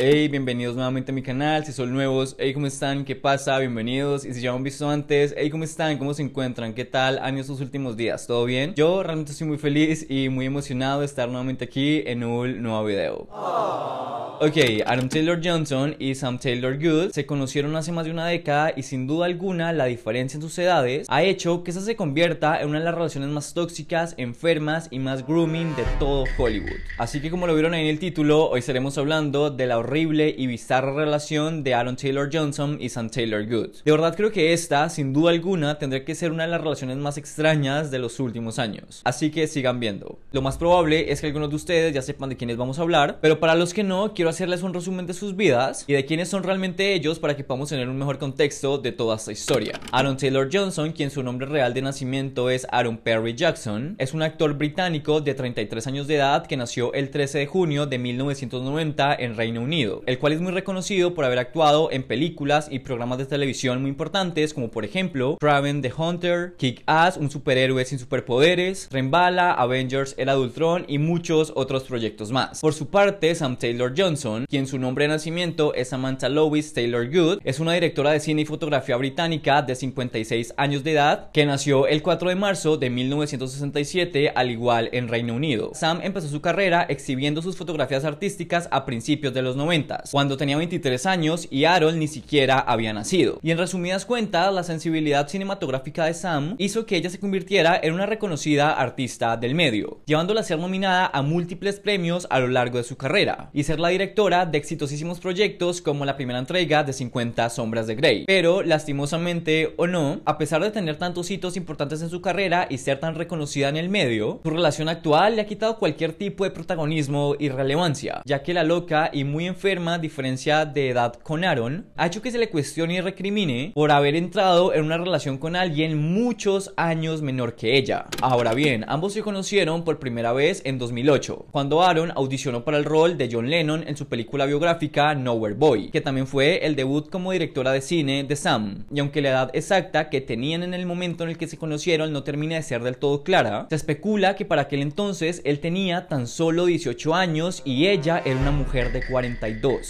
Hey, bienvenidos nuevamente a mi canal. Si son nuevos, hey, ¿cómo están? ¿Qué pasa? Bienvenidos. Y si ya han visto antes, hey, ¿cómo están? ¿Cómo se encuentran? ¿Qué tal han estos últimos días? ¿Todo bien? Yo realmente estoy muy feliz y muy emocionado de estar nuevamente aquí en un nuevo video. Ok, Adam Taylor Johnson y Sam Taylor Good se conocieron hace más de una década y sin duda alguna la diferencia en sus edades ha hecho que esa se convierta en una de las relaciones más tóxicas, enfermas y más grooming de todo Hollywood. Así que como lo vieron ahí en el título, hoy estaremos hablando de la horrible y bizarra relación de Aaron Taylor Johnson y Sam Taylor Good. De verdad creo que esta, sin duda alguna, tendría que ser una de las relaciones más extrañas de los últimos años. Así que sigan viendo. Lo más probable es que algunos de ustedes ya sepan de quiénes vamos a hablar, pero para los que no, quiero hacerles un resumen de sus vidas y de quiénes son realmente ellos para que podamos tener un mejor contexto de toda esta historia. Aaron Taylor Johnson, quien su nombre real de nacimiento es Aaron Perry Jackson, es un actor británico de 33 años de edad que nació el 13 de junio de 1990 en Reino Unido el cual es muy reconocido por haber actuado en películas y programas de televisión muy importantes como por ejemplo Raven the Hunter, Kick Ass, un superhéroe sin superpoderes, Rembala, Avengers el adultrón y muchos otros proyectos más. Por su parte, Sam Taylor Johnson, quien su nombre de nacimiento es Samantha Lois Taylor Good, es una directora de cine y fotografía británica de 56 años de edad que nació el 4 de marzo de 1967 al igual en Reino Unido. Sam empezó su carrera exhibiendo sus fotografías artísticas a principios de los 90 cuando tenía 23 años y Harold ni siquiera había nacido. Y en resumidas cuentas, la sensibilidad cinematográfica de Sam hizo que ella se convirtiera en una reconocida artista del medio, llevándola a ser nominada a múltiples premios a lo largo de su carrera y ser la directora de exitosísimos proyectos como la primera entrega de 50 sombras de Grey. Pero lastimosamente o no, a pesar de tener tantos hitos importantes en su carrera y ser tan reconocida en el medio, su relación actual le ha quitado cualquier tipo de protagonismo y relevancia, ya que la loca y muy enferma diferencia de edad con Aaron ha hecho que se le cuestione y recrimine por haber entrado en una relación con alguien muchos años menor que ella. Ahora bien, ambos se conocieron por primera vez en 2008, cuando Aaron audicionó para el rol de John Lennon en su película biográfica Nowhere Boy, que también fue el debut como directora de cine de Sam. Y aunque la edad exacta que tenían en el momento en el que se conocieron no termina de ser del todo clara, se especula que para aquel entonces él tenía tan solo 18 años y ella era una mujer de 40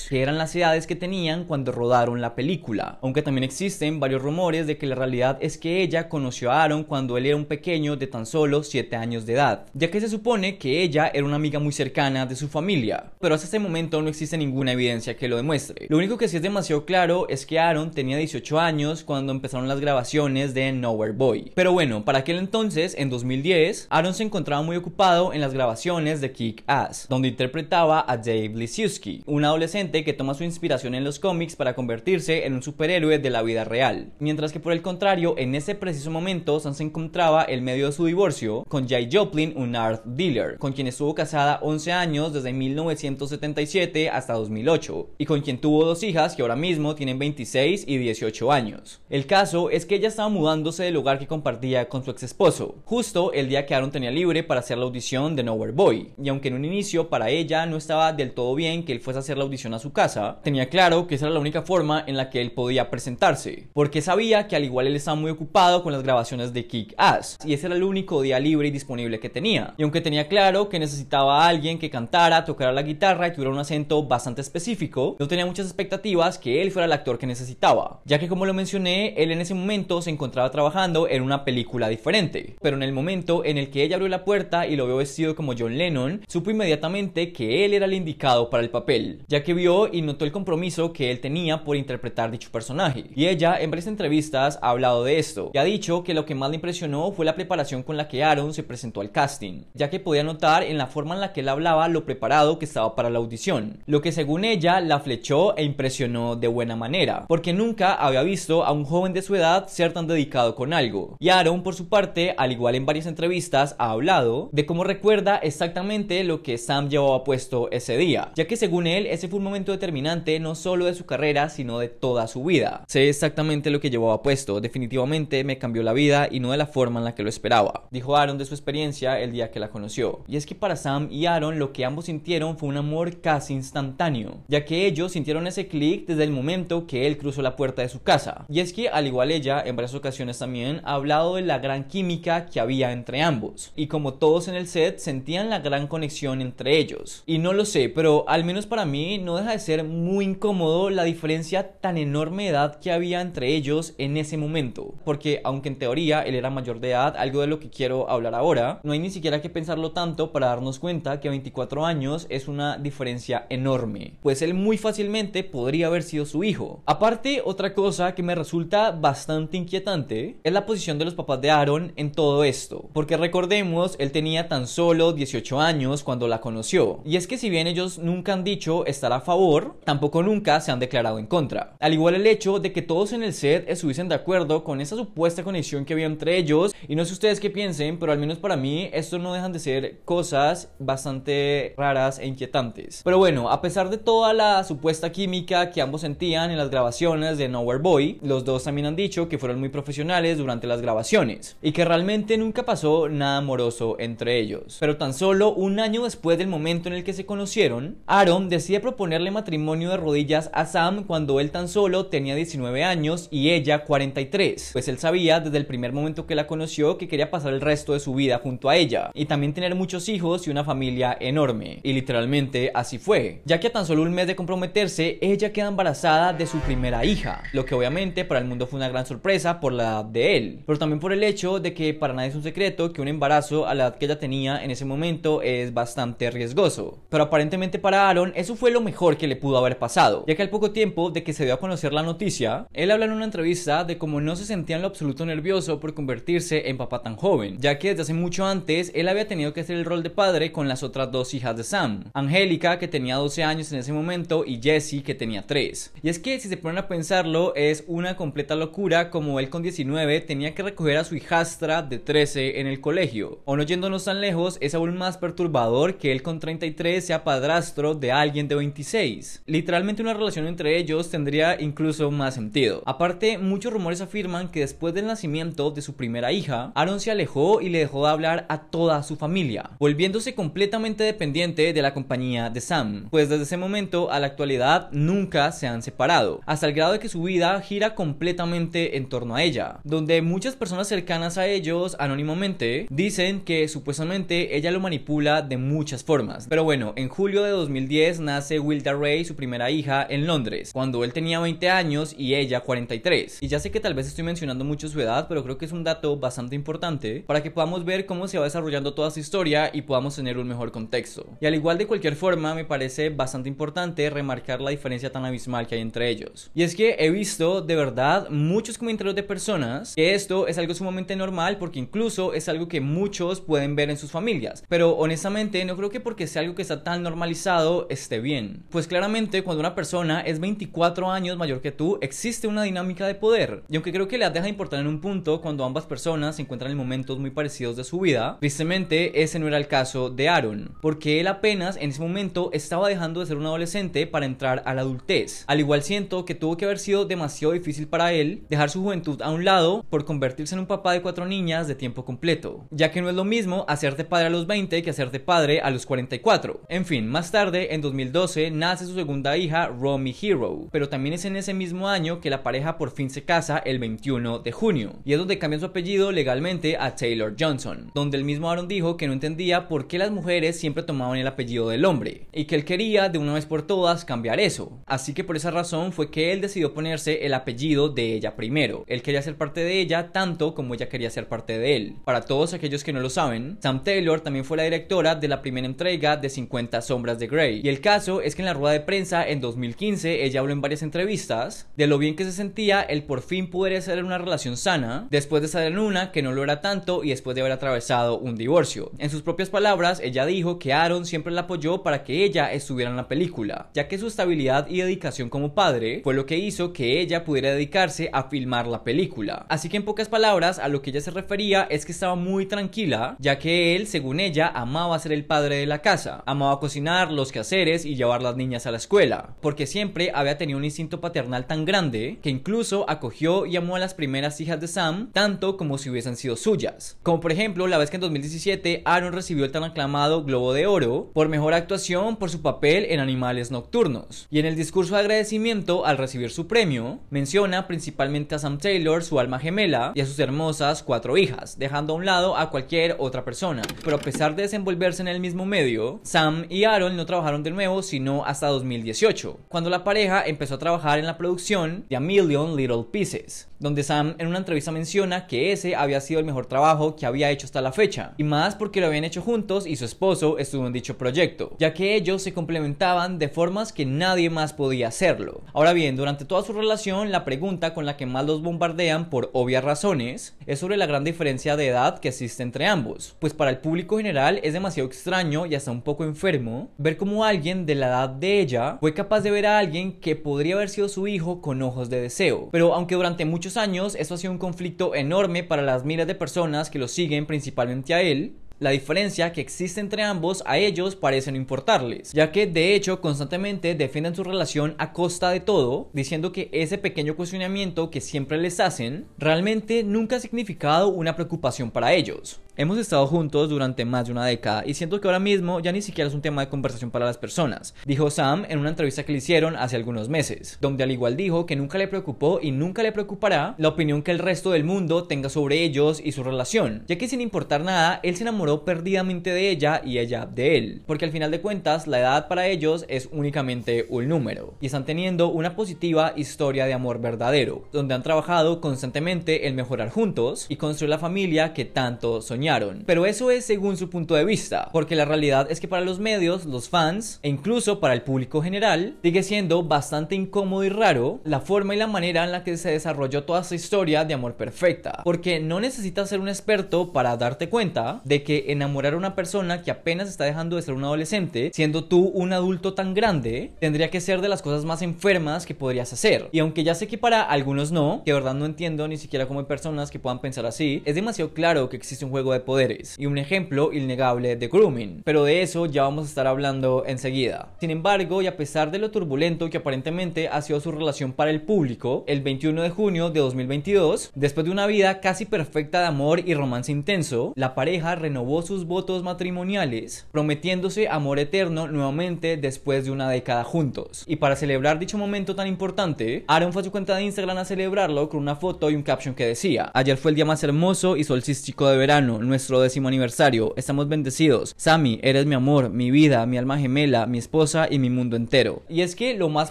que eran las edades que tenían cuando rodaron la película, aunque también existen varios rumores de que la realidad es que ella conoció a Aaron cuando él era un pequeño de tan solo 7 años de edad, ya que se supone que ella era una amiga muy cercana de su familia, pero hasta este momento no existe ninguna evidencia que lo demuestre. Lo único que sí es demasiado claro es que Aaron tenía 18 años cuando empezaron las grabaciones de Nowhere Boy. Pero bueno, para aquel entonces, en 2010, Aaron se encontraba muy ocupado en las grabaciones de Kick Ass, donde interpretaba a Dave Lisiewski, una adolescente que toma su inspiración en los cómics para convertirse en un superhéroe de la vida real. Mientras que por el contrario, en ese preciso momento, Sam se encontraba en medio de su divorcio con Jay Joplin, un art dealer, con quien estuvo casada 11 años desde 1977 hasta 2008, y con quien tuvo dos hijas que ahora mismo tienen 26 y 18 años. El caso es que ella estaba mudándose del lugar que compartía con su ex esposo, justo el día que Aaron tenía libre para hacer la audición de Nowhere Boy, y aunque en un inicio para ella no estaba del todo bien que él fuese a hacer la audición a su casa, tenía claro que esa era la única forma en la que él podía presentarse, porque sabía que al igual él estaba muy ocupado con las grabaciones de Kick Ass, y ese era el único día libre y disponible que tenía. Y aunque tenía claro que necesitaba a alguien que cantara, tocara la guitarra y tuviera un acento bastante específico, no tenía muchas expectativas que él fuera el actor que necesitaba, ya que como lo mencioné, él en ese momento se encontraba trabajando en una película diferente. Pero en el momento en el que ella abrió la puerta y lo vio vestido como John Lennon, supo inmediatamente que él era el indicado para el papel ya que vio y notó el compromiso que él tenía por interpretar dicho personaje. Y ella en varias entrevistas ha hablado de esto y ha dicho que lo que más le impresionó fue la preparación con la que Aaron se presentó al casting, ya que podía notar en la forma en la que él hablaba lo preparado que estaba para la audición, lo que según ella la flechó e impresionó de buena manera, porque nunca había visto a un joven de su edad ser tan dedicado con algo. Y Aaron por su parte, al igual en varias entrevistas, ha hablado de cómo recuerda exactamente lo que Sam llevaba puesto ese día, ya que según él ese fue un momento determinante no solo de su carrera, sino de toda su vida. Sé exactamente lo que llevaba puesto, definitivamente me cambió la vida y no de la forma en la que lo esperaba, dijo Aaron de su experiencia el día que la conoció. Y es que para Sam y Aaron lo que ambos sintieron fue un amor casi instantáneo, ya que ellos sintieron ese clic desde el momento que él cruzó la puerta de su casa. Y es que al igual ella, en varias ocasiones también, ha hablado de la gran química que había entre ambos. Y como todos en el set, sentían la gran conexión entre ellos. Y no lo sé, pero al menos para mí no deja de ser muy incómodo la diferencia tan enorme de edad que había entre ellos en ese momento. Porque aunque en teoría él era mayor de edad, algo de lo que quiero hablar ahora, no hay ni siquiera que pensarlo tanto para darnos cuenta que 24 años es una diferencia enorme. Pues él muy fácilmente podría haber sido su hijo. Aparte, otra cosa que me resulta bastante inquietante es la posición de los papás de Aaron en todo esto. Porque recordemos, él tenía tan solo 18 años cuando la conoció. Y es que si bien ellos nunca han dicho, estar a favor, tampoco nunca se han declarado en contra. Al igual el hecho de que todos en el set estuviesen de acuerdo con esa supuesta conexión que había entre ellos, y no sé ustedes qué piensen, pero al menos para mí esto no dejan de ser cosas bastante raras e inquietantes. Pero bueno, a pesar de toda la supuesta química que ambos sentían en las grabaciones de Nowhere Boy, los dos también han dicho que fueron muy profesionales durante las grabaciones y que realmente nunca pasó nada amoroso entre ellos. Pero tan solo un año después del momento en el que se conocieron, Aaron decía proponerle matrimonio de rodillas a Sam cuando él tan solo tenía 19 años y ella 43, pues él sabía desde el primer momento que la conoció que quería pasar el resto de su vida junto a ella y también tener muchos hijos y una familia enorme. Y literalmente así fue, ya que a tan solo un mes de comprometerse, ella queda embarazada de su primera hija, lo que obviamente para el mundo fue una gran sorpresa por la edad de él, pero también por el hecho de que para nadie es un secreto que un embarazo a la edad que ella tenía en ese momento es bastante riesgoso. Pero aparentemente para Aaron eso fue lo mejor que le pudo haber pasado, ya que al poco tiempo de que se dio a conocer la noticia, él habla en una entrevista de cómo no se sentía en lo absoluto nervioso por convertirse en papá tan joven, ya que desde hace mucho antes él había tenido que hacer el rol de padre con las otras dos hijas de Sam, Angélica que tenía 12 años en ese momento y Jessie que tenía 3. Y es que si se ponen a pensarlo es una completa locura como él con 19 tenía que recoger a su hijastra de 13 en el colegio. O no yéndonos tan lejos es aún más perturbador que él con 33 sea padrastro de alguien de 26. Literalmente una relación entre ellos tendría incluso más sentido. Aparte, muchos rumores afirman que después del nacimiento de su primera hija, Aaron se alejó y le dejó de hablar a toda su familia, volviéndose completamente dependiente de la compañía de Sam, pues desde ese momento a la actualidad nunca se han separado, hasta el grado de que su vida gira completamente en torno a ella, donde muchas personas cercanas a ellos anónimamente dicen que supuestamente ella lo manipula de muchas formas. Pero bueno, en julio de 2010 nace nace Wilda Ray, su primera hija, en Londres, cuando él tenía 20 años y ella 43. Y ya sé que tal vez estoy mencionando mucho su edad, pero creo que es un dato bastante importante para que podamos ver cómo se va desarrollando toda su historia y podamos tener un mejor contexto. Y al igual de cualquier forma, me parece bastante importante remarcar la diferencia tan abismal que hay entre ellos. Y es que he visto de verdad muchos comentarios de personas que esto es algo sumamente normal porque incluso es algo que muchos pueden ver en sus familias. Pero honestamente no creo que porque sea algo que está tan normalizado esté bien. Pues claramente cuando una persona es 24 años mayor que tú, existe una dinámica de poder. Y aunque creo que le deja importar en un punto cuando ambas personas se encuentran en momentos muy parecidos de su vida, tristemente ese no era el caso de Aaron, porque él apenas en ese momento estaba dejando de ser un adolescente para entrar a la adultez. Al igual siento que tuvo que haber sido demasiado difícil para él dejar su juventud a un lado por convertirse en un papá de cuatro niñas de tiempo completo, ya que no es lo mismo hacerte padre a los 20 que hacerte padre a los 44. En fin, más tarde, en 2002, nace su segunda hija, Romy Hero, pero también es en ese mismo año que la pareja por fin se casa el 21 de junio, y es donde cambian su apellido legalmente a Taylor Johnson, donde el mismo Aaron dijo que no entendía por qué las mujeres siempre tomaban el apellido del hombre, y que él quería de una vez por todas cambiar eso, así que por esa razón fue que él decidió ponerse el apellido de ella primero, él quería ser parte de ella tanto como ella quería ser parte de él. Para todos aquellos que no lo saben, Sam Taylor también fue la directora de la primera entrega de 50 sombras de Grey, y el caso es que en la rueda de prensa en 2015 ella habló en varias entrevistas de lo bien que se sentía el por fin poder hacer una relación sana después de estar en una que no lo era tanto y después de haber atravesado un divorcio. En sus propias palabras, ella dijo que Aaron siempre la apoyó para que ella estuviera en la película, ya que su estabilidad y dedicación como padre fue lo que hizo que ella pudiera dedicarse a filmar la película. Así que en pocas palabras, a lo que ella se refería es que estaba muy tranquila, ya que él, según ella, amaba ser el padre de la casa, amaba cocinar, los quehaceres y llevar las niñas a la escuela, porque siempre había tenido un instinto paternal tan grande que incluso acogió y amó a las primeras hijas de Sam tanto como si hubiesen sido suyas. Como por ejemplo la vez que en 2017 Aaron recibió el tan aclamado Globo de Oro por mejor actuación por su papel en Animales Nocturnos. Y en el discurso de agradecimiento al recibir su premio, menciona principalmente a Sam Taylor, su alma gemela, y a sus hermosas cuatro hijas, dejando a un lado a cualquier otra persona. Pero a pesar de desenvolverse en el mismo medio, Sam y Aaron no trabajaron de nuevo sino hasta 2018, cuando la pareja empezó a trabajar en la producción de A Million Little Pieces donde Sam en una entrevista menciona que ese había sido el mejor trabajo que había hecho hasta la fecha, y más porque lo habían hecho juntos y su esposo estuvo en dicho proyecto, ya que ellos se complementaban de formas que nadie más podía hacerlo. Ahora bien, durante toda su relación, la pregunta con la que más los bombardean por obvias razones es sobre la gran diferencia de edad que existe entre ambos, pues para el público general es demasiado extraño y hasta un poco enfermo ver cómo alguien de la edad de ella fue capaz de ver a alguien que podría haber sido su hijo con ojos de deseo, pero aunque durante mucho años eso ha sido un conflicto enorme para las miles de personas que lo siguen principalmente a él, la diferencia que existe entre ambos a ellos parece no importarles, ya que de hecho constantemente defienden su relación a costa de todo, diciendo que ese pequeño cuestionamiento que siempre les hacen realmente nunca ha significado una preocupación para ellos. Hemos estado juntos durante más de una década y siento que ahora mismo ya ni siquiera es un tema de conversación para las personas, dijo Sam en una entrevista que le hicieron hace algunos meses, donde al igual dijo que nunca le preocupó y nunca le preocupará la opinión que el resto del mundo tenga sobre ellos y su relación, ya que sin importar nada, él se enamoró perdidamente de ella y ella de él, porque al final de cuentas la edad para ellos es únicamente un número, y están teniendo una positiva historia de amor verdadero, donde han trabajado constantemente en mejorar juntos y construir la familia que tanto soñaron. Pero eso es según su punto de vista, porque la realidad es que para los medios, los fans e incluso para el público general, sigue siendo bastante incómodo y raro la forma y la manera en la que se desarrolló toda esta historia de amor perfecta, porque no necesitas ser un experto para darte cuenta de que enamorar a una persona que apenas está dejando de ser un adolescente, siendo tú un adulto tan grande, tendría que ser de las cosas más enfermas que podrías hacer. Y aunque ya sé que para algunos no, que de verdad no entiendo ni siquiera cómo hay personas que puedan pensar así, es demasiado claro que existe un juego de poderes, y un ejemplo innegable de grooming, pero de eso ya vamos a estar hablando enseguida. Sin embargo, y a pesar de lo turbulento que aparentemente ha sido su relación para el público, el 21 de junio de 2022, después de una vida casi perfecta de amor y romance intenso, la pareja renovó sus votos matrimoniales, prometiéndose amor eterno nuevamente después de una década juntos. Y para celebrar dicho momento tan importante, Aaron fue a su cuenta de Instagram a celebrarlo con una foto y un caption que decía, ayer fue el día más hermoso y solsticio de verano, nuestro décimo aniversario. Estamos bendecidos. Sammy, eres mi amor, mi vida, mi alma gemela, mi esposa y mi mundo entero. Y es que lo más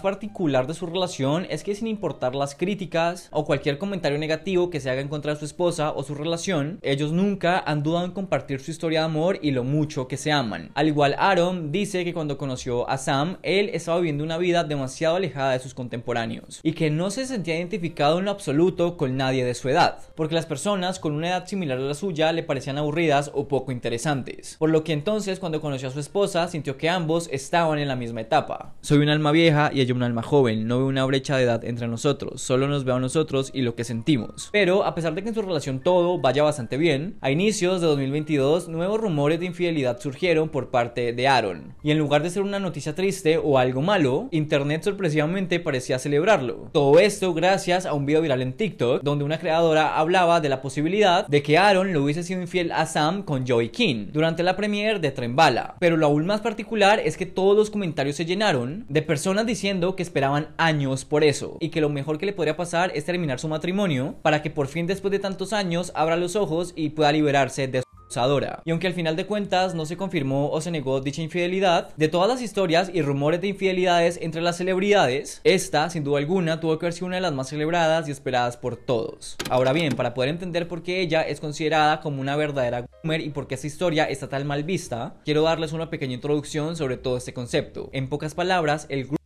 particular de su relación es que sin importar las críticas o cualquier comentario negativo que se haga en contra de su esposa o su relación, ellos nunca han dudado en compartir su historia de amor y lo mucho que se aman. Al igual Aaron dice que cuando conoció a Sam, él estaba viviendo una vida demasiado alejada de sus contemporáneos y que no se sentía identificado en lo absoluto con nadie de su edad, porque las personas con una edad similar a la suya le parecen parecían aburridas o poco interesantes, por lo que entonces cuando conoció a su esposa sintió que ambos estaban en la misma etapa. Soy un alma vieja y ella un alma joven, no veo una brecha de edad entre nosotros, solo nos veo a nosotros y lo que sentimos. Pero a pesar de que en su relación todo vaya bastante bien, a inicios de 2022 nuevos rumores de infidelidad surgieron por parte de Aaron, y en lugar de ser una noticia triste o algo malo, internet sorpresivamente parecía celebrarlo. Todo esto gracias a un video viral en TikTok donde una creadora hablaba de la posibilidad de que Aaron lo hubiese sido fiel a Sam con Joey King durante la premiere de Trembala. Pero lo aún más particular es que todos los comentarios se llenaron de personas diciendo que esperaban años por eso y que lo mejor que le podría pasar es terminar su matrimonio para que por fin después de tantos años abra los ojos y pueda liberarse de su y aunque al final de cuentas no se confirmó o se negó dicha infidelidad, de todas las historias y rumores de infidelidades entre las celebridades, esta, sin duda alguna, tuvo que haber sido una de las más celebradas y esperadas por todos. Ahora bien, para poder entender por qué ella es considerada como una verdadera boomer y por qué esta historia está tan mal vista, quiero darles una pequeña introducción sobre todo este concepto. En pocas palabras, el grupo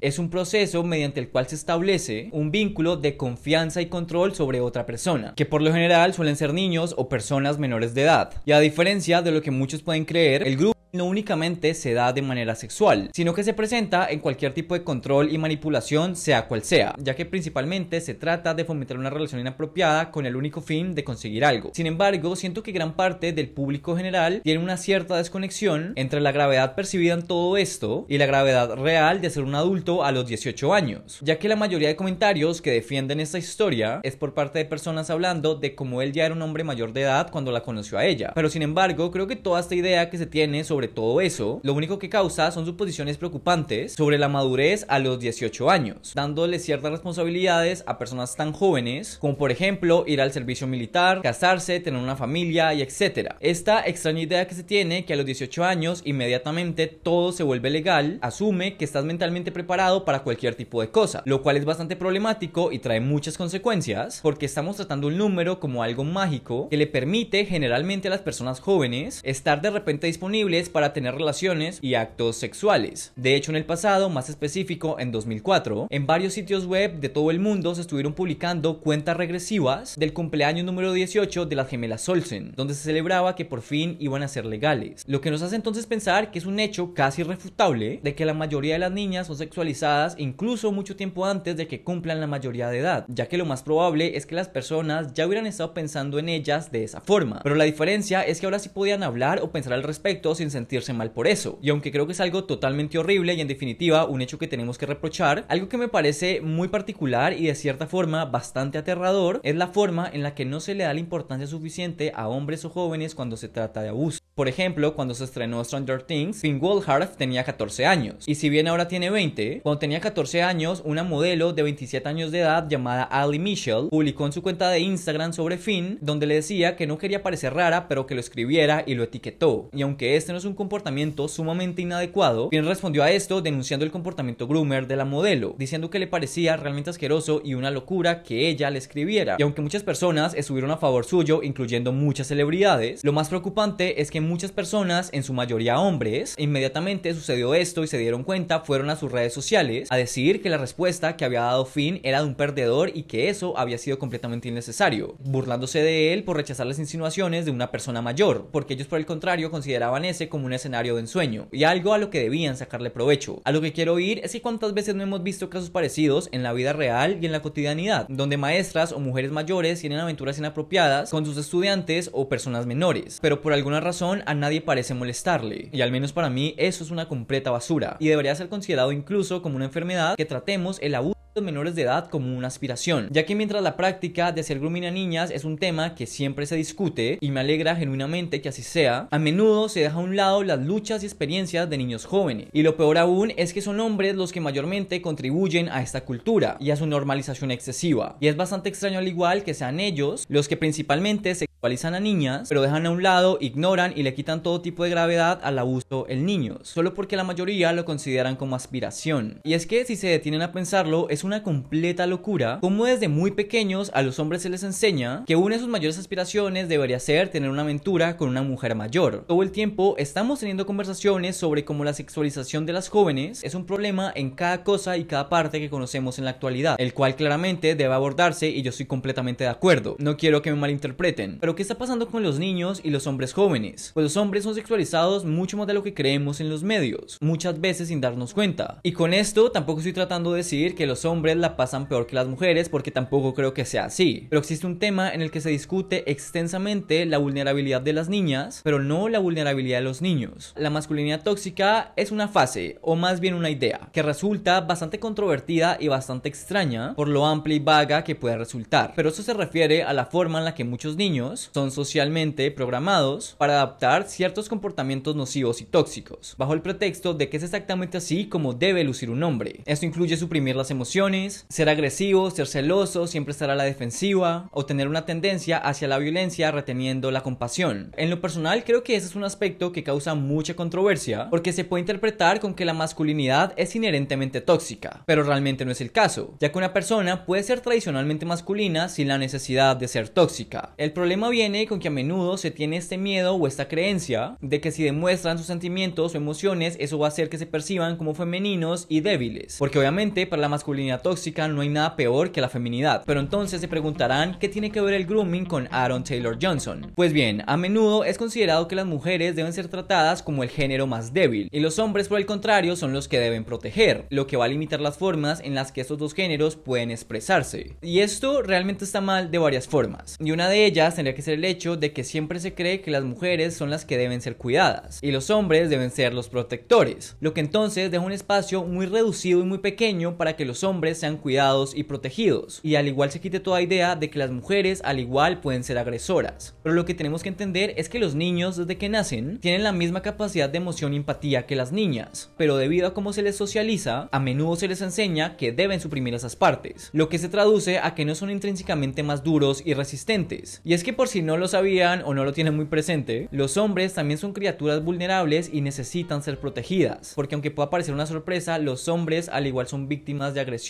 es un proceso mediante el cual se establece un vínculo de confianza y control sobre otra persona, que por lo general suelen ser niños o personas menores de edad. Y a diferencia de lo que muchos pueden creer, el grupo no únicamente se da de manera sexual, sino que se presenta en cualquier tipo de control y manipulación, sea cual sea, ya que principalmente se trata de fomentar una relación inapropiada con el único fin de conseguir algo. Sin embargo, siento que gran parte del público general tiene una cierta desconexión entre la gravedad percibida en todo esto y la gravedad real de ser un adulto a los 18 años, ya que la mayoría de comentarios que defienden esta historia es por parte de personas hablando de cómo él ya era un hombre mayor de edad cuando la conoció a ella. Pero sin embargo, creo que toda esta idea que se tiene sobre sobre todo eso, lo único que causa son suposiciones preocupantes sobre la madurez a los 18 años, dándole ciertas responsabilidades a personas tan jóvenes como por ejemplo ir al servicio militar, casarse, tener una familia y etcétera. Esta extraña idea que se tiene que a los 18 años inmediatamente todo se vuelve legal, asume que estás mentalmente preparado para cualquier tipo de cosa, lo cual es bastante problemático y trae muchas consecuencias porque estamos tratando un número como algo mágico que le permite generalmente a las personas jóvenes estar de repente disponibles para tener relaciones y actos sexuales. De hecho, en el pasado, más específico en 2004, en varios sitios web de todo el mundo se estuvieron publicando cuentas regresivas del cumpleaños número 18 de las gemelas Solsen, donde se celebraba que por fin iban a ser legales. Lo que nos hace entonces pensar que es un hecho casi irrefutable de que la mayoría de las niñas son sexualizadas incluso mucho tiempo antes de que cumplan la mayoría de edad, ya que lo más probable es que las personas ya hubieran estado pensando en ellas de esa forma. Pero la diferencia es que ahora sí podían hablar o pensar al respecto sin sentirse mal por eso. Y aunque creo que es algo totalmente horrible y en definitiva un hecho que tenemos que reprochar, algo que me parece muy particular y de cierta forma bastante aterrador es la forma en la que no se le da la importancia suficiente a hombres o jóvenes cuando se trata de abuso. Por ejemplo, cuando se estrenó Stranger Things, Finn Wolfhard tenía 14 años. Y si bien ahora tiene 20, cuando tenía 14 años, una modelo de 27 años de edad llamada Ali Michelle publicó en su cuenta de Instagram sobre Finn, donde le decía que no quería parecer rara, pero que lo escribiera y lo etiquetó. Y aunque este no es un un comportamiento sumamente inadecuado, quien respondió a esto denunciando el comportamiento groomer de la modelo, diciendo que le parecía realmente asqueroso y una locura que ella le escribiera. Y aunque muchas personas estuvieron a favor suyo, incluyendo muchas celebridades, lo más preocupante es que muchas personas, en su mayoría hombres, inmediatamente sucedió esto y se dieron cuenta, fueron a sus redes sociales a decir que la respuesta que había dado Finn era de un perdedor y que eso había sido completamente innecesario, burlándose de él por rechazar las insinuaciones de una persona mayor, porque ellos por el contrario consideraban ese como un escenario de ensueño y algo a lo que debían sacarle provecho. A lo que quiero oír es que cuántas veces no hemos visto casos parecidos en la vida real y en la cotidianidad, donde maestras o mujeres mayores tienen aventuras inapropiadas con sus estudiantes o personas menores, pero por alguna razón a nadie parece molestarle, y al menos para mí eso es una completa basura, y debería ser considerado incluso como una enfermedad que tratemos el abuso menores de edad como una aspiración, ya que mientras la práctica de hacer grooming a niñas es un tema que siempre se discute y me alegra genuinamente que así sea, a menudo se deja a un lado las luchas y experiencias de niños jóvenes. Y lo peor aún es que son hombres los que mayormente contribuyen a esta cultura y a su normalización excesiva. Y es bastante extraño al igual que sean ellos los que principalmente sexualizan a niñas, pero dejan a un lado, ignoran y le quitan todo tipo de gravedad al abuso en niños, solo porque la mayoría lo consideran como aspiración. Y es que si se detienen a pensarlo, es un una completa locura como desde muy pequeños a los hombres se les enseña que una de sus mayores aspiraciones debería ser tener una aventura con una mujer mayor. Todo el tiempo estamos teniendo conversaciones sobre cómo la sexualización de las jóvenes es un problema en cada cosa y cada parte que conocemos en la actualidad, el cual claramente debe abordarse y yo estoy completamente de acuerdo. No quiero que me malinterpreten. Pero ¿qué está pasando con los niños y los hombres jóvenes? Pues los hombres son sexualizados mucho más de lo que creemos en los medios, muchas veces sin darnos cuenta. Y con esto tampoco estoy tratando de decir que los hombres hombres la pasan peor que las mujeres porque tampoco creo que sea así. Pero existe un tema en el que se discute extensamente la vulnerabilidad de las niñas, pero no la vulnerabilidad de los niños. La masculinidad tóxica es una fase, o más bien una idea, que resulta bastante controvertida y bastante extraña por lo amplia y vaga que puede resultar. Pero eso se refiere a la forma en la que muchos niños son socialmente programados para adaptar ciertos comportamientos nocivos y tóxicos, bajo el pretexto de que es exactamente así como debe lucir un hombre. Esto incluye suprimir las emociones, ser agresivo, ser celoso, siempre estar a la defensiva o tener una tendencia hacia la violencia reteniendo la compasión. En lo personal creo que ese es un aspecto que causa mucha controversia porque se puede interpretar con que la masculinidad es inherentemente tóxica, pero realmente no es el caso, ya que una persona puede ser tradicionalmente masculina sin la necesidad de ser tóxica. El problema viene con que a menudo se tiene este miedo o esta creencia de que si demuestran sus sentimientos o emociones eso va a hacer que se perciban como femeninos y débiles, porque obviamente para la masculinidad tóxica, no hay nada peor que la feminidad. Pero entonces se preguntarán, ¿qué tiene que ver el grooming con Aaron Taylor Johnson? Pues bien, a menudo es considerado que las mujeres deben ser tratadas como el género más débil, y los hombres por el contrario son los que deben proteger, lo que va a limitar las formas en las que estos dos géneros pueden expresarse. Y esto realmente está mal de varias formas, y una de ellas tendría que ser el hecho de que siempre se cree que las mujeres son las que deben ser cuidadas, y los hombres deben ser los protectores, lo que entonces deja un espacio muy reducido y muy pequeño para que los hombres sean cuidados y protegidos, y al igual se quite toda idea de que las mujeres al igual pueden ser agresoras. Pero lo que tenemos que entender es que los niños desde que nacen tienen la misma capacidad de emoción y empatía que las niñas, pero debido a cómo se les socializa, a menudo se les enseña que deben suprimir esas partes, lo que se traduce a que no son intrínsecamente más duros y resistentes. Y es que por si no lo sabían o no lo tienen muy presente, los hombres también son criaturas vulnerables y necesitan ser protegidas, porque aunque pueda parecer una sorpresa, los hombres al igual son víctimas de agresión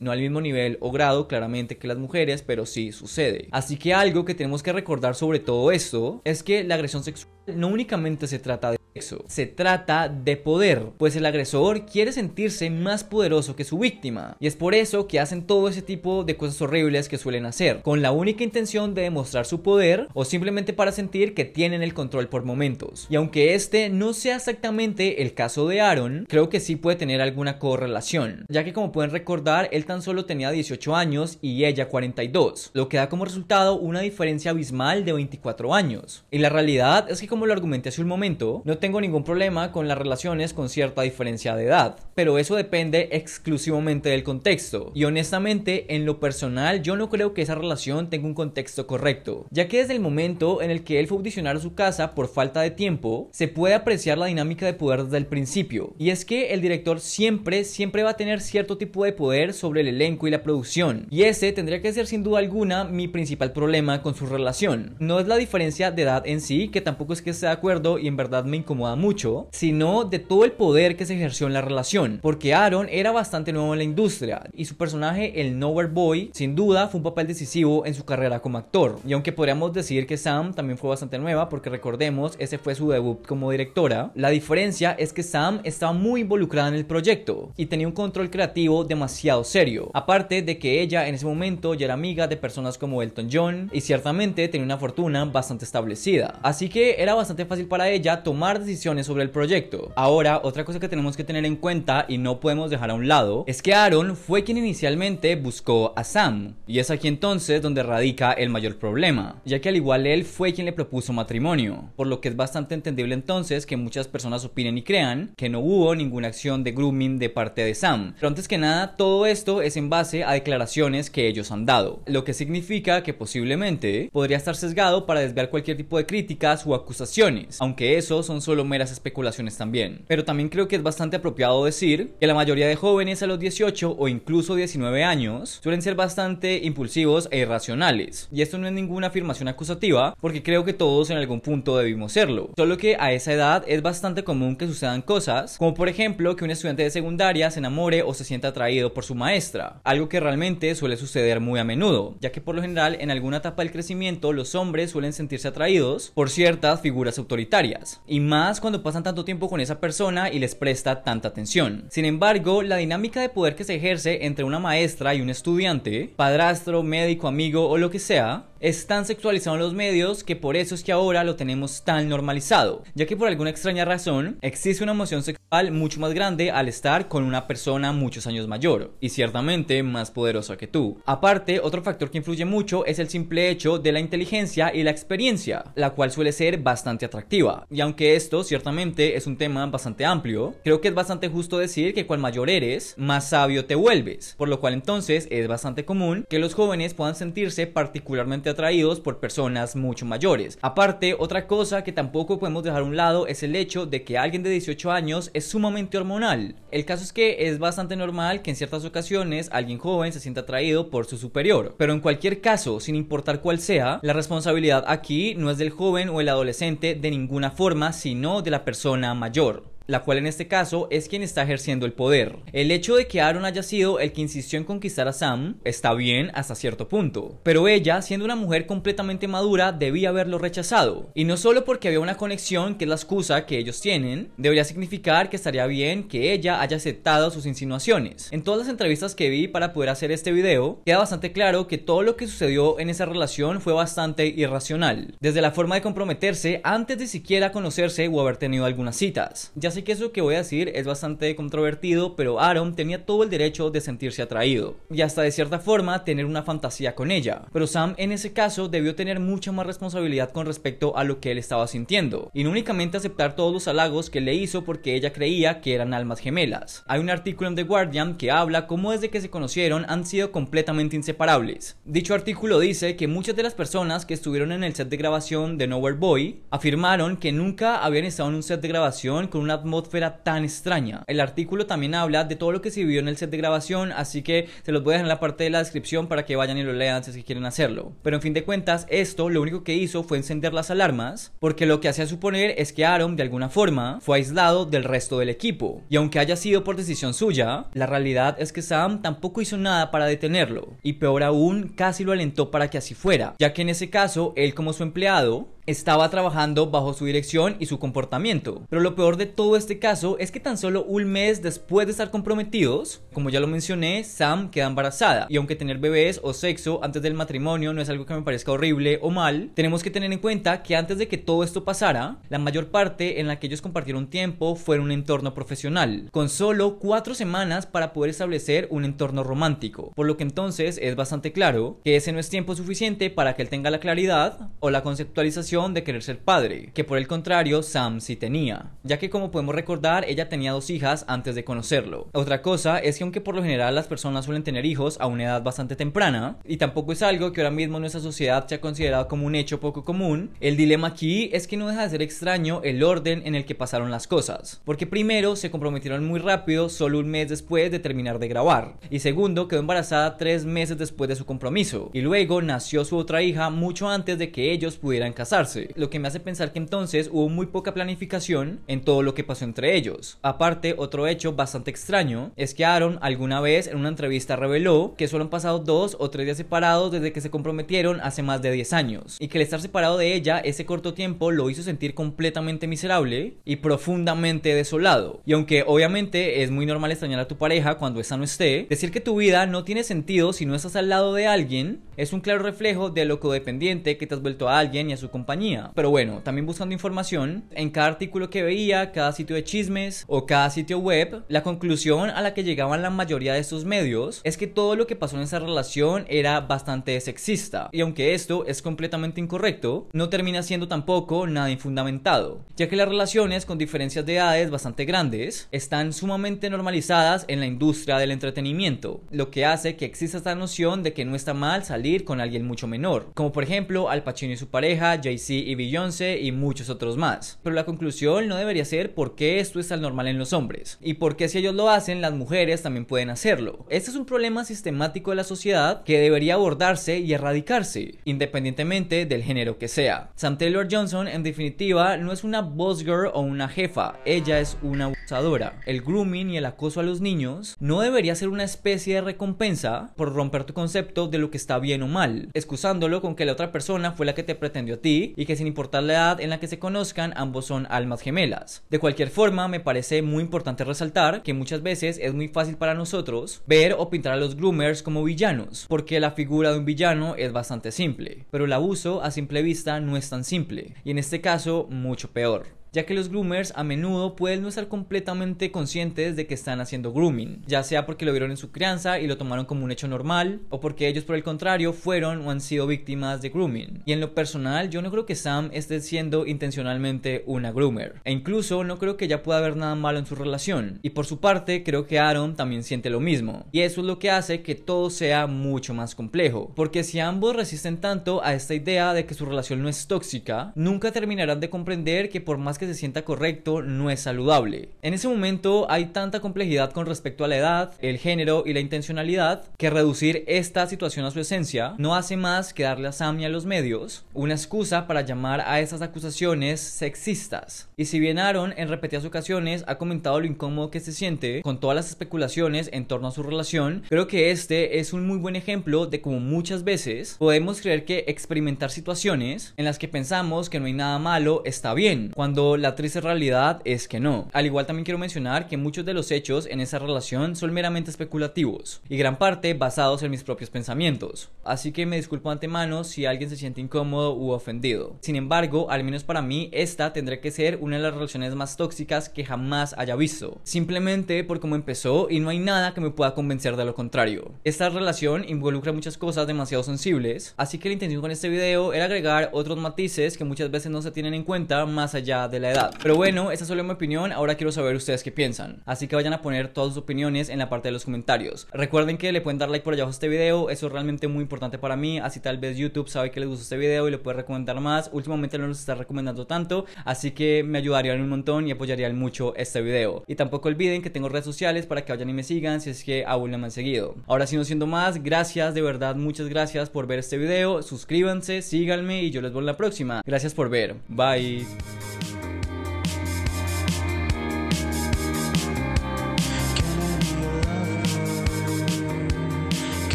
no al mismo nivel o grado claramente que las mujeres, pero sí sucede. Así que algo que tenemos que recordar sobre todo esto es que la agresión sexual no únicamente se trata de eso. Se trata de poder, pues el agresor quiere sentirse más poderoso que su víctima, y es por eso que hacen todo ese tipo de cosas horribles que suelen hacer, con la única intención de demostrar su poder o simplemente para sentir que tienen el control por momentos. Y aunque este no sea exactamente el caso de Aaron, creo que sí puede tener alguna correlación, ya que como pueden recordar, él tan solo tenía 18 años y ella 42, lo que da como resultado una diferencia abismal de 24 años. Y la realidad es que como lo argumenté hace un momento, no tengo ningún problema con las relaciones con cierta diferencia de edad, pero eso depende exclusivamente del contexto. Y honestamente, en lo personal, yo no creo que esa relación tenga un contexto correcto, ya que desde el momento en el que él fue a audicionar a su casa por falta de tiempo, se puede apreciar la dinámica de poder desde el principio. Y es que el director siempre, siempre va a tener cierto tipo de poder sobre el elenco y la producción. Y ese tendría que ser sin duda alguna mi principal problema con su relación. No es la diferencia de edad en sí, que tampoco es que esté de acuerdo y en verdad me mucho, sino de todo el poder que se ejerció en la relación, porque Aaron era bastante nuevo en la industria y su personaje, el Nowhere Boy, sin duda fue un papel decisivo en su carrera como actor. Y aunque podríamos decir que Sam también fue bastante nueva, porque recordemos, ese fue su debut como directora, la diferencia es que Sam estaba muy involucrada en el proyecto y tenía un control creativo demasiado serio, aparte de que ella en ese momento ya era amiga de personas como Elton John y ciertamente tenía una fortuna bastante establecida. Así que era bastante fácil para ella tomar decisiones sobre el proyecto. Ahora, otra cosa que tenemos que tener en cuenta y no podemos dejar a un lado es que Aaron fue quien inicialmente buscó a Sam, y es aquí entonces donde radica el mayor problema, ya que al igual él fue quien le propuso matrimonio, por lo que es bastante entendible entonces que muchas personas opinen y crean que no hubo ninguna acción de grooming de parte de Sam. Pero antes que nada, todo esto es en base a declaraciones que ellos han dado, lo que significa que posiblemente podría estar sesgado para desviar cualquier tipo de críticas o acusaciones, aunque eso son solo solo meras especulaciones también. Pero también creo que es bastante apropiado decir que la mayoría de jóvenes a los 18 o incluso 19 años suelen ser bastante impulsivos e irracionales. Y esto no es ninguna afirmación acusativa, porque creo que todos en algún punto debimos serlo. Solo que a esa edad es bastante común que sucedan cosas, como por ejemplo que un estudiante de secundaria se enamore o se sienta atraído por su maestra, algo que realmente suele suceder muy a menudo, ya que por lo general en alguna etapa del crecimiento los hombres suelen sentirse atraídos por ciertas figuras autoritarias, más cuando pasan tanto tiempo con esa persona y les presta tanta atención. Sin embargo, la dinámica de poder que se ejerce entre una maestra y un estudiante, padrastro, médico, amigo o lo que sea, es tan sexualizado en los medios que por eso es que ahora lo tenemos tan normalizado, ya que por alguna extraña razón existe una emoción sexual mucho más grande al estar con una persona muchos años mayor y ciertamente más poderosa que tú. Aparte, otro factor que influye mucho es el simple hecho de la inteligencia y la experiencia, la cual suele ser bastante atractiva. Y aunque esto ciertamente es un tema bastante amplio, creo que es bastante justo decir que cual mayor eres, más sabio te vuelves, por lo cual entonces es bastante común que los jóvenes puedan sentirse particularmente atraídos por personas mucho mayores. Aparte, otra cosa que tampoco podemos dejar a un lado es el hecho de que alguien de 18 años es sumamente hormonal. El caso es que es bastante normal que en ciertas ocasiones alguien joven se sienta atraído por su superior, pero en cualquier caso, sin importar cuál sea, la responsabilidad aquí no es del joven o el adolescente de ninguna forma, sino de la persona mayor la cual en este caso es quien está ejerciendo el poder. El hecho de que Aaron haya sido el que insistió en conquistar a Sam está bien hasta cierto punto, pero ella, siendo una mujer completamente madura, debía haberlo rechazado. Y no solo porque había una conexión, que es la excusa que ellos tienen, debería significar que estaría bien que ella haya aceptado sus insinuaciones. En todas las entrevistas que vi para poder hacer este video, queda bastante claro que todo lo que sucedió en esa relación fue bastante irracional, desde la forma de comprometerse antes de siquiera conocerse o haber tenido algunas citas. Ya que eso que voy a decir es bastante controvertido, pero Aaron tenía todo el derecho de sentirse atraído y hasta de cierta forma tener una fantasía con ella. Pero Sam en ese caso debió tener mucha más responsabilidad con respecto a lo que él estaba sintiendo y no únicamente aceptar todos los halagos que le hizo porque ella creía que eran almas gemelas. Hay un artículo en The Guardian que habla cómo desde que se conocieron han sido completamente inseparables. Dicho artículo dice que muchas de las personas que estuvieron en el set de grabación de Nowhere Boy afirmaron que nunca habían estado en un set de grabación con una atmósfera tan extraña. El artículo también habla de todo lo que se vivió en el set de grabación, así que se los voy a dejar en la parte de la descripción para que vayan y lo lean si que quieren hacerlo. Pero en fin de cuentas, esto lo único que hizo fue encender las alarmas, porque lo que hacía suponer es que Aaron de alguna forma fue aislado del resto del equipo. Y aunque haya sido por decisión suya, la realidad es que Sam tampoco hizo nada para detenerlo, y peor aún, casi lo alentó para que así fuera, ya que en ese caso, él como su empleado, estaba trabajando bajo su dirección y su comportamiento. Pero lo peor de todo este caso es que tan solo un mes después de estar comprometidos, como ya lo mencioné, Sam queda embarazada. Y aunque tener bebés o sexo antes del matrimonio no es algo que me parezca horrible o mal, tenemos que tener en cuenta que antes de que todo esto pasara, la mayor parte en la que ellos compartieron tiempo fue en un entorno profesional, con solo cuatro semanas para poder establecer un entorno romántico. Por lo que entonces es bastante claro que ese no es tiempo suficiente para que él tenga la claridad o la conceptualización de querer ser padre, que por el contrario Sam sí tenía, ya que como podemos recordar ella tenía dos hijas antes de conocerlo. Otra cosa es que aunque por lo general las personas suelen tener hijos a una edad bastante temprana, y tampoco es algo que ahora mismo nuestra sociedad se ha considerado como un hecho poco común, el dilema aquí es que no deja de ser extraño el orden en el que pasaron las cosas, porque primero se comprometieron muy rápido solo un mes después de terminar de grabar, y segundo quedó embarazada tres meses después de su compromiso, y luego nació su otra hija mucho antes de que ellos pudieran casarse lo que me hace pensar que entonces hubo muy poca planificación en todo lo que pasó entre ellos. Aparte, otro hecho bastante extraño es que Aaron alguna vez en una entrevista reveló que solo han pasado dos o tres días separados desde que se comprometieron hace más de 10 años, y que el estar separado de ella ese corto tiempo lo hizo sentir completamente miserable y profundamente desolado. Y aunque obviamente es muy normal extrañar a tu pareja cuando esa no esté, decir que tu vida no tiene sentido si no estás al lado de alguien es un claro reflejo de lo codependiente que te has vuelto a alguien y a su compañero pero bueno, también buscando información, en cada artículo que veía, cada sitio de chismes o cada sitio web, la conclusión a la que llegaban la mayoría de estos medios es que todo lo que pasó en esa relación era bastante sexista. Y aunque esto es completamente incorrecto, no termina siendo tampoco nada infundamentado, ya que las relaciones con diferencias de edades bastante grandes están sumamente normalizadas en la industria del entretenimiento, lo que hace que exista esta noción de que no está mal salir con alguien mucho menor, como por ejemplo Al Pacino y su pareja, Jay Sí y Beyoncé y muchos otros más. Pero la conclusión no debería ser por qué esto es tan normal en los hombres y por qué si ellos lo hacen, las mujeres también pueden hacerlo. Este es un problema sistemático de la sociedad que debería abordarse y erradicarse, independientemente del género que sea. Sam Taylor Johnson, en definitiva, no es una boss girl o una jefa, ella es una abusadora. El grooming y el acoso a los niños no debería ser una especie de recompensa por romper tu concepto de lo que está bien o mal, excusándolo con que la otra persona fue la que te pretendió a ti y que sin importar la edad en la que se conozcan, ambos son almas gemelas. De cualquier forma, me parece muy importante resaltar que muchas veces es muy fácil para nosotros ver o pintar a los groomers como villanos, porque la figura de un villano es bastante simple, pero el abuso a simple vista no es tan simple, y en este caso mucho peor ya que los groomers a menudo pueden no estar completamente conscientes de que están haciendo grooming, ya sea porque lo vieron en su crianza y lo tomaron como un hecho normal, o porque ellos por el contrario fueron o han sido víctimas de grooming. Y en lo personal, yo no creo que Sam esté siendo intencionalmente una groomer, e incluso no creo que ya pueda haber nada malo en su relación. Y por su parte, creo que Aaron también siente lo mismo, y eso es lo que hace que todo sea mucho más complejo, porque si ambos resisten tanto a esta idea de que su relación no es tóxica, nunca terminarán de comprender que por más que se sienta correcto no es saludable. En ese momento hay tanta complejidad con respecto a la edad, el género y la intencionalidad que reducir esta situación a su esencia no hace más que darle a a los medios una excusa para llamar a esas acusaciones sexistas. Y si bien Aaron en repetidas ocasiones ha comentado lo incómodo que se siente con todas las especulaciones en torno a su relación, creo que este es un muy buen ejemplo de cómo muchas veces podemos creer que experimentar situaciones en las que pensamos que no hay nada malo está bien, cuando la triste realidad es que no. Al igual también quiero mencionar que muchos de los hechos en esa relación son meramente especulativos y gran parte basados en mis propios pensamientos. Así que me disculpo antemano si alguien se siente incómodo u ofendido. Sin embargo, al menos para mí, esta tendría que ser una de las relaciones más tóxicas que jamás haya visto. Simplemente por cómo empezó y no hay nada que me pueda convencer de lo contrario. Esta relación involucra muchas cosas demasiado sensibles, así que la intención con este video era agregar otros matices que muchas veces no se tienen en cuenta más allá de la edad. Pero bueno, esa es mi opinión, ahora quiero saber ustedes qué piensan. Así que vayan a poner todas sus opiniones en la parte de los comentarios. Recuerden que le pueden dar like por allá abajo a este video, eso es realmente muy importante para mí, así tal vez YouTube sabe que les gusta este video y le puede recomendar más. Últimamente no los está recomendando tanto, así que me ayudarían un montón y apoyarían mucho este video. Y tampoco olviden que tengo redes sociales para que vayan y me sigan si es que aún no me han seguido. Ahora si no siendo más, gracias, de verdad, muchas gracias por ver este video, suscríbanse, síganme y yo les veo en la próxima. Gracias por ver, bye.